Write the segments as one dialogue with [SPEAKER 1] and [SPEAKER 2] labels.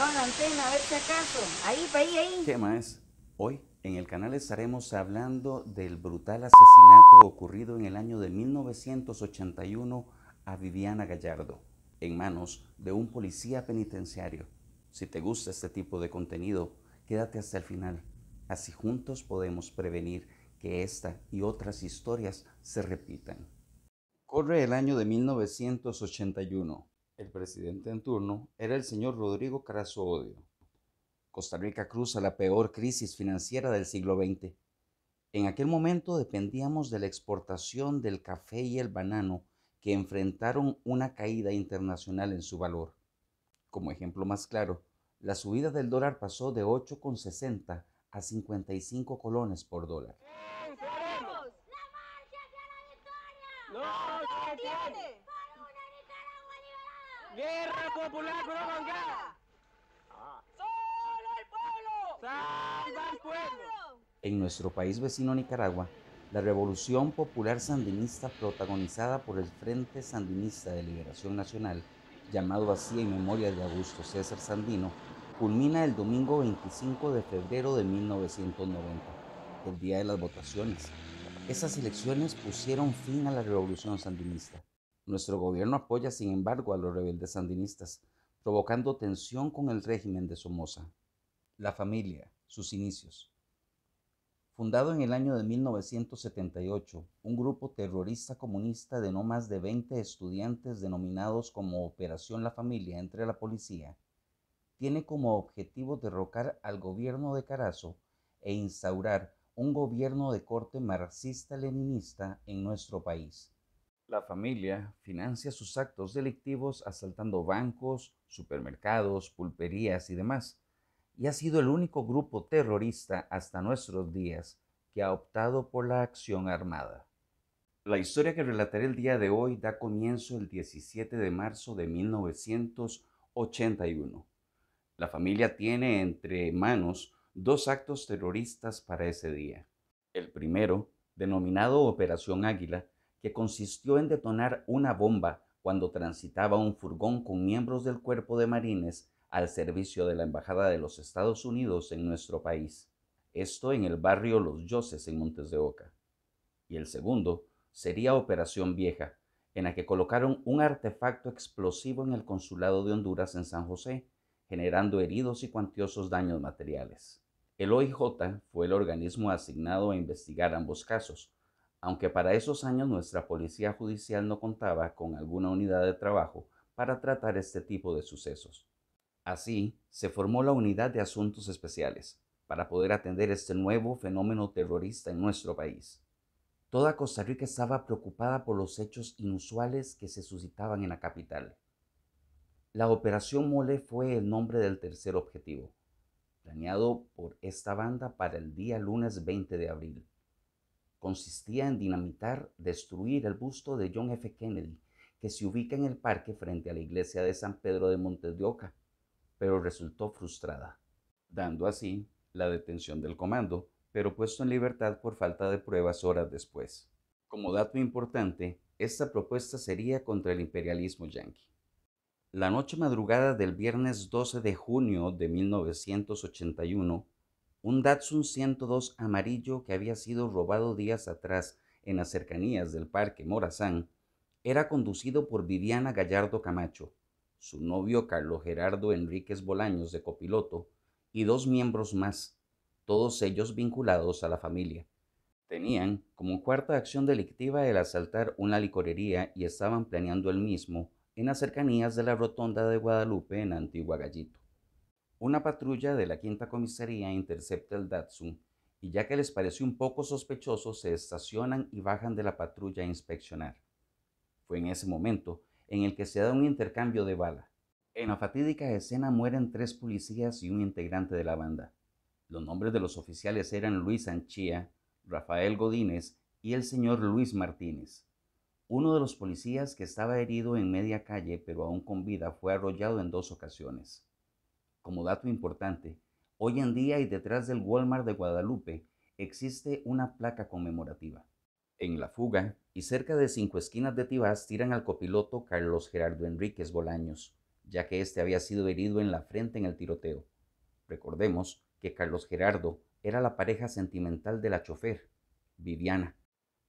[SPEAKER 1] antena, a ver si acaso. Ahí, ahí, ahí. ¿Qué más? Hoy en el canal estaremos hablando del brutal asesinato ocurrido en el año de 1981 a Viviana Gallardo, en manos de un policía penitenciario. Si te gusta este tipo de contenido, quédate hasta el final. Así juntos podemos prevenir que esta y otras historias se repitan. Corre el año de 1981 el presidente en turno era el señor Rodrigo Carazo Odio. Costa Rica cruza la peor crisis financiera del siglo XX. En aquel momento dependíamos de la exportación del café y el banano que enfrentaron una caída internacional en su valor. Como ejemplo más claro, la subida del dólar pasó de 8,60 a 55 colones por dólar. ¡La marcha hacia la victoria! ¡No, no, ¡Guerra Popular ah. ¡Solo el pueblo! ¡Salva al pueblo! En nuestro país vecino Nicaragua, la Revolución Popular Sandinista protagonizada por el Frente Sandinista de Liberación Nacional, llamado así en memoria de Augusto César Sandino, culmina el domingo 25 de febrero de 1990, el día de las votaciones. Esas elecciones pusieron fin a la Revolución Sandinista nuestro gobierno apoya, sin embargo, a los rebeldes sandinistas, provocando tensión con el régimen de Somoza. La familia, sus inicios. Fundado en el año de 1978, un grupo terrorista comunista de no más de 20 estudiantes denominados como Operación La Familia entre la policía, tiene como objetivo derrocar al gobierno de Carazo e instaurar un gobierno de corte marxista-leninista en nuestro país. La familia financia sus actos delictivos asaltando bancos, supermercados, pulperías y demás, y ha sido el único grupo terrorista hasta nuestros días que ha optado por la acción armada. La historia que relataré el día de hoy da comienzo el 17 de marzo de 1981. La familia tiene entre manos dos actos terroristas para ese día. El primero, denominado Operación Águila, que consistió en detonar una bomba cuando transitaba un furgón con miembros del cuerpo de marines al servicio de la Embajada de los Estados Unidos en nuestro país. Esto en el barrio Los Yoses en Montes de Oca. Y el segundo sería Operación Vieja, en la que colocaron un artefacto explosivo en el Consulado de Honduras en San José, generando heridos y cuantiosos daños materiales. El OIJ fue el organismo asignado a investigar ambos casos, aunque para esos años nuestra policía judicial no contaba con alguna unidad de trabajo para tratar este tipo de sucesos. Así, se formó la Unidad de Asuntos Especiales para poder atender este nuevo fenómeno terrorista en nuestro país. Toda Costa Rica estaba preocupada por los hechos inusuales que se suscitaban en la capital. La Operación Mole fue el nombre del tercer objetivo, planeado por esta banda para el día lunes 20 de abril consistía en dinamitar, destruir el busto de John F. Kennedy, que se ubica en el parque frente a la iglesia de San Pedro de Montes de pero resultó frustrada, dando así la detención del comando, pero puesto en libertad por falta de pruebas horas después. Como dato importante, esta propuesta sería contra el imperialismo Yankee. La noche madrugada del viernes 12 de junio de 1981, un Datsun 102 amarillo que había sido robado días atrás en las cercanías del Parque Morazán, era conducido por Viviana Gallardo Camacho, su novio Carlos Gerardo Enríquez Bolaños de copiloto y dos miembros más, todos ellos vinculados a la familia. Tenían como cuarta acción delictiva el asaltar una licorería y estaban planeando el mismo en las cercanías de la rotonda de Guadalupe en Antigua Gallito. Una patrulla de la quinta comisaría intercepta el Datsun y ya que les pareció un poco sospechoso, se estacionan y bajan de la patrulla a inspeccionar. Fue en ese momento en el que se da un intercambio de bala. En la fatídica escena mueren tres policías y un integrante de la banda. Los nombres de los oficiales eran Luis Anchía, Rafael Godínez y el señor Luis Martínez. Uno de los policías que estaba herido en media calle pero aún con vida fue arrollado en dos ocasiones como dato importante, hoy en día y detrás del Walmart de Guadalupe existe una placa conmemorativa. En la fuga y cerca de cinco esquinas de Tibás tiran al copiloto Carlos Gerardo Enríquez Bolaños, ya que este había sido herido en la frente en el tiroteo. Recordemos que Carlos Gerardo era la pareja sentimental de la chofer, Viviana.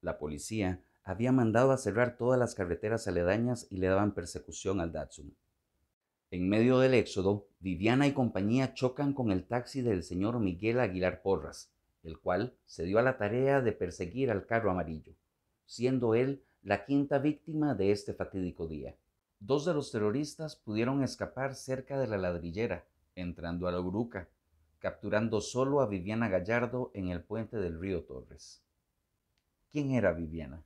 [SPEAKER 1] La policía había mandado a cerrar todas las carreteras aledañas y le daban persecución al Datsun. En medio del éxodo, Viviana y compañía chocan con el taxi del señor Miguel Aguilar Porras, el cual se dio a la tarea de perseguir al carro amarillo, siendo él la quinta víctima de este fatídico día. Dos de los terroristas pudieron escapar cerca de la ladrillera, entrando a la Uruca, capturando solo a Viviana Gallardo en el puente del río Torres. ¿Quién era Viviana?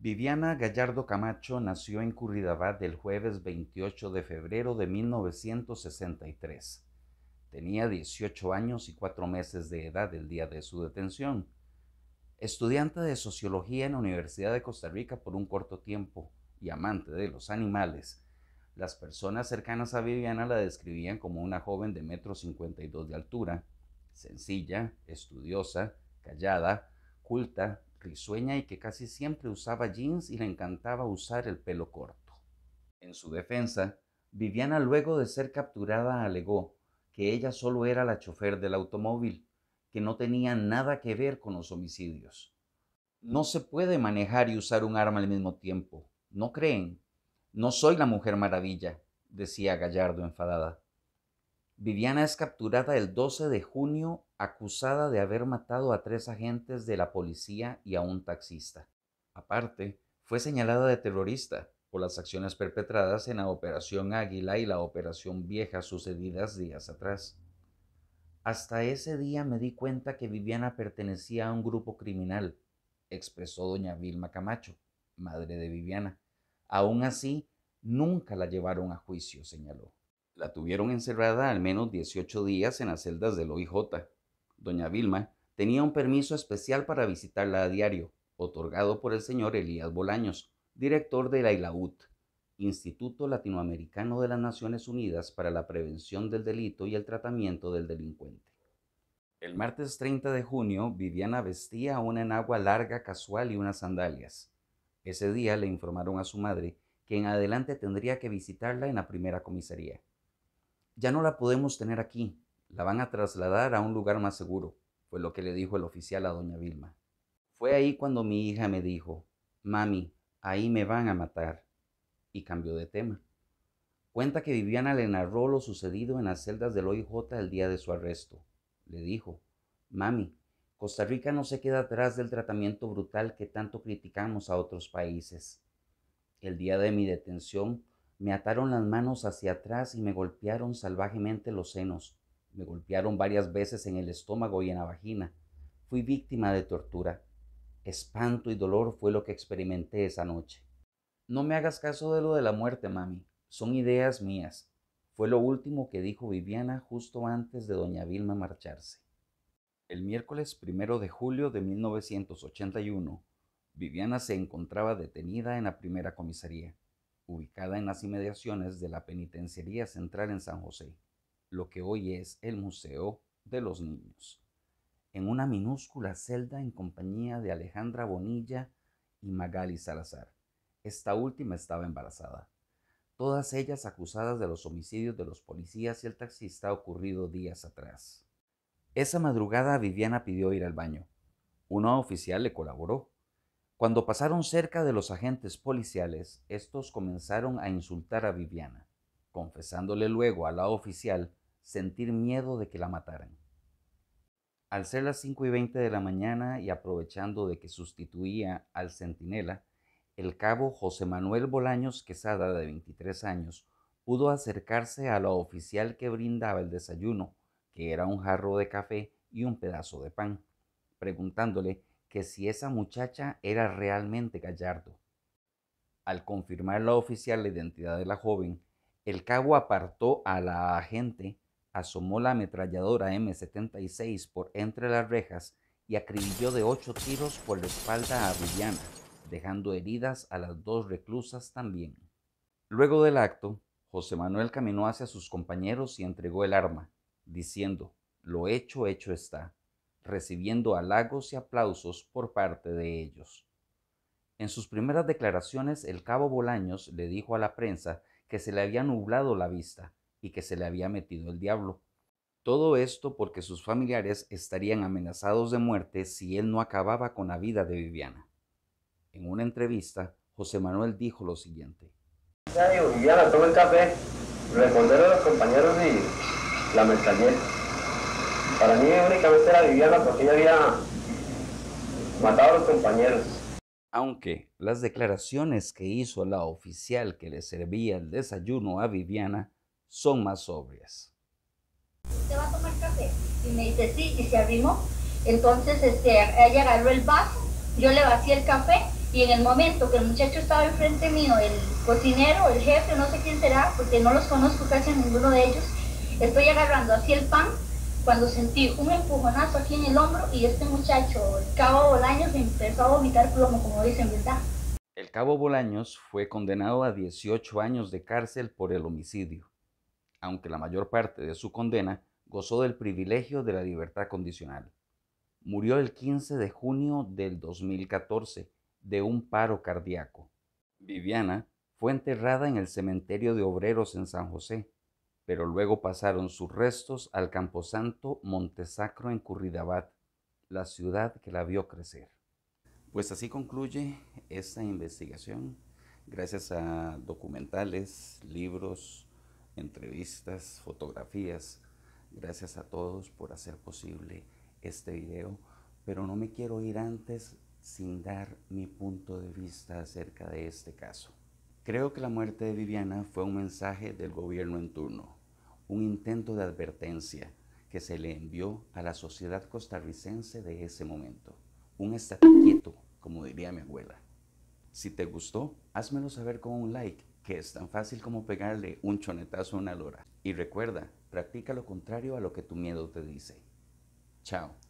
[SPEAKER 1] Viviana Gallardo Camacho nació en Curridabat el jueves 28 de febrero de 1963. Tenía 18 años y 4 meses de edad el día de su detención. Estudiante de sociología en la Universidad de Costa Rica por un corto tiempo y amante de los animales, las personas cercanas a Viviana la describían como una joven de metro 52 de altura, sencilla, estudiosa, callada, culta, risueña y que casi siempre usaba jeans y le encantaba usar el pelo corto. En su defensa, Viviana luego de ser capturada alegó que ella solo era la chofer del automóvil, que no tenía nada que ver con los homicidios. No se puede manejar y usar un arma al mismo tiempo, ¿no creen? No soy la mujer maravilla, decía Gallardo enfadada. Viviana es capturada el 12 de junio acusada de haber matado a tres agentes de la policía y a un taxista. Aparte, fue señalada de terrorista por las acciones perpetradas en la Operación Águila y la Operación Vieja sucedidas días atrás. Hasta ese día me di cuenta que Viviana pertenecía a un grupo criminal, expresó doña Vilma Camacho, madre de Viviana. Aún así, nunca la llevaron a juicio, señaló la tuvieron encerrada al menos 18 días en las celdas del OIJ. Doña Vilma tenía un permiso especial para visitarla a diario, otorgado por el señor Elías Bolaños, director de la ILAUT, Instituto Latinoamericano de las Naciones Unidas para la Prevención del Delito y el Tratamiento del Delincuente. El martes 30 de junio, Viviana vestía una enagua larga casual y unas sandalias. Ese día le informaron a su madre que en adelante tendría que visitarla en la primera comisaría. Ya no la podemos tener aquí, la van a trasladar a un lugar más seguro, fue lo que le dijo el oficial a doña Vilma. Fue ahí cuando mi hija me dijo, mami, ahí me van a matar, y cambió de tema. Cuenta que Viviana le narró lo sucedido en las celdas del OIJ el día de su arresto. Le dijo, mami, Costa Rica no se queda atrás del tratamiento brutal que tanto criticamos a otros países. El día de mi detención, me ataron las manos hacia atrás y me golpearon salvajemente los senos. Me golpearon varias veces en el estómago y en la vagina. Fui víctima de tortura. Espanto y dolor fue lo que experimenté esa noche. No me hagas caso de lo de la muerte, mami. Son ideas mías. Fue lo último que dijo Viviana justo antes de doña Vilma marcharse. El miércoles primero de julio de 1981, Viviana se encontraba detenida en la primera comisaría ubicada en las inmediaciones de la Penitenciaría Central en San José, lo que hoy es el Museo de los Niños, en una minúscula celda en compañía de Alejandra Bonilla y Magali Salazar. Esta última estaba embarazada. Todas ellas acusadas de los homicidios de los policías y el taxista ocurrido días atrás. Esa madrugada Viviana pidió ir al baño. Una oficial le colaboró cuando pasaron cerca de los agentes policiales, estos comenzaron a insultar a Viviana, confesándole luego a la oficial sentir miedo de que la mataran. Al ser las 5 y 20 de la mañana y aprovechando de que sustituía al centinela, el cabo José Manuel Bolaños Quesada, de 23 años, pudo acercarse a la oficial que brindaba el desayuno, que era un jarro de café y un pedazo de pan, preguntándole que si esa muchacha era realmente Gallardo. Al confirmar la oficial la identidad de la joven, el cabo apartó a la agente, asomó la ametralladora M76 por entre las rejas y acribilló de ocho tiros por la espalda a Viviana, dejando heridas a las dos reclusas también. Luego del acto, José Manuel caminó hacia sus compañeros y entregó el arma, diciendo, Lo hecho, hecho está recibiendo halagos y aplausos por parte de ellos. En sus primeras declaraciones, el cabo Bolaños le dijo a la prensa que se le había nublado la vista y que se le había metido el diablo. Todo esto porque sus familiares estarían amenazados de muerte si él no acababa con la vida de Viviana. En una entrevista, José Manuel dijo lo siguiente. Ya el café, responder a los compañeros y la para mí únicamente era Viviana porque ella había matado a los compañeros. Aunque las declaraciones que hizo la oficial que le servía el desayuno a Viviana son más sobrias. ¿Usted va a tomar café? Y me dice sí, y se arrimó. Entonces este, ella agarró el vaso, yo le vacié el café y en el momento que el muchacho estaba enfrente mío, el cocinero, el jefe, no sé quién será, porque no los conozco casi a ninguno de ellos, estoy agarrando así el pan cuando sentí un empujonazo aquí en el hombro y este muchacho, el cabo Bolaños, empezó a vomitar plomo, como dicen, ¿verdad? El cabo Bolaños fue condenado a 18 años de cárcel por el homicidio, aunque la mayor parte de su condena gozó del privilegio de la libertad condicional. Murió el 15 de junio del 2014 de un paro cardíaco. Viviana fue enterrada en el cementerio de obreros en San José, pero luego pasaron sus restos al camposanto Montesacro en Curridabad, la ciudad que la vio crecer. Pues así concluye esta investigación, gracias a documentales, libros, entrevistas, fotografías. Gracias a todos por hacer posible este video, pero no me quiero ir antes sin dar mi punto de vista acerca de este caso. Creo que la muerte de Viviana fue un mensaje del gobierno en turno un intento de advertencia que se le envió a la sociedad costarricense de ese momento. Un estate quieto, como diría mi abuela. Si te gustó, házmelo saber con un like, que es tan fácil como pegarle un chonetazo a una lora. Y recuerda, practica lo contrario a lo que tu miedo te dice. Chao.